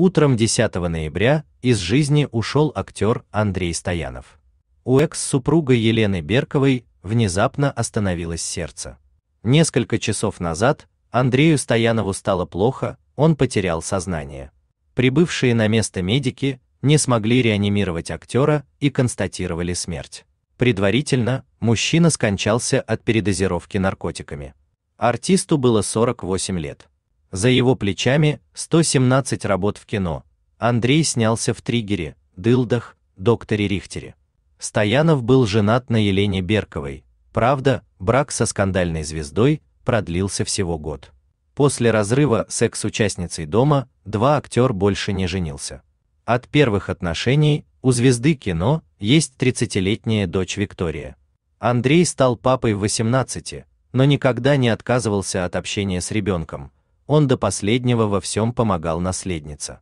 Утром 10 ноября из жизни ушел актер Андрей Стоянов. У экс-супруга Елены Берковой внезапно остановилось сердце. Несколько часов назад Андрею Стоянову стало плохо, он потерял сознание. Прибывшие на место медики не смогли реанимировать актера и констатировали смерть. Предварительно мужчина скончался от передозировки наркотиками. Артисту было 48 лет. За его плечами 117 работ в кино. Андрей снялся в Триггере, Дылдах, Докторе Рихтере. Стоянов был женат на Елене Берковой. Правда, брак со скандальной звездой продлился всего год. После разрыва секс участницей дома два актер больше не женился. От первых отношений у звезды кино есть 30-летняя дочь Виктория. Андрей стал папой в 18, но никогда не отказывался от общения с ребенком он до последнего во всем помогал наследнице.